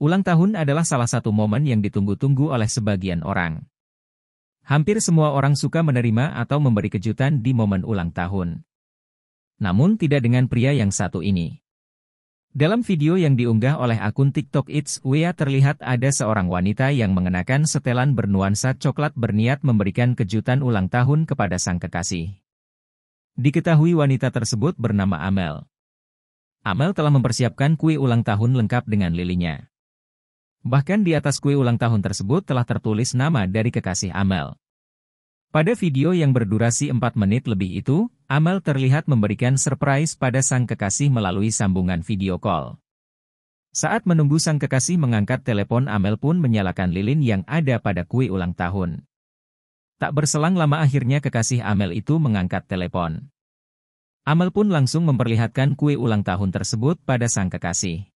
Ulang tahun adalah salah satu momen yang ditunggu-tunggu oleh sebagian orang. Hampir semua orang suka menerima atau memberi kejutan di momen ulang tahun. Namun tidak dengan pria yang satu ini. Dalam video yang diunggah oleh akun TikTok It's Wea terlihat ada seorang wanita yang mengenakan setelan bernuansa coklat berniat memberikan kejutan ulang tahun kepada sang kekasih. Diketahui wanita tersebut bernama Amel. Amel telah mempersiapkan kue ulang tahun lengkap dengan lilinya. Bahkan di atas kue ulang tahun tersebut telah tertulis nama dari kekasih Amel. Pada video yang berdurasi 4 menit lebih itu, Amel terlihat memberikan surprise pada sang kekasih melalui sambungan video call. Saat menunggu sang kekasih mengangkat telepon Amel pun menyalakan lilin yang ada pada kue ulang tahun. Tak berselang lama akhirnya kekasih Amel itu mengangkat telepon. Amel pun langsung memperlihatkan kue ulang tahun tersebut pada sang kekasih.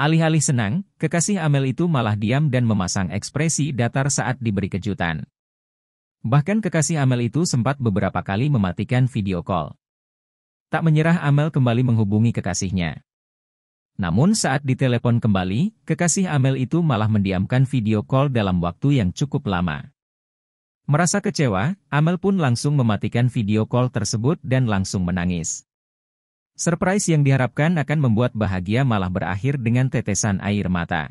Alih-alih senang, kekasih Amel itu malah diam dan memasang ekspresi datar saat diberi kejutan. Bahkan kekasih Amel itu sempat beberapa kali mematikan video call. Tak menyerah Amel kembali menghubungi kekasihnya. Namun saat ditelepon kembali, kekasih Amel itu malah mendiamkan video call dalam waktu yang cukup lama. Merasa kecewa, Amel pun langsung mematikan video call tersebut dan langsung menangis. Surprise yang diharapkan akan membuat bahagia malah berakhir dengan tetesan air mata.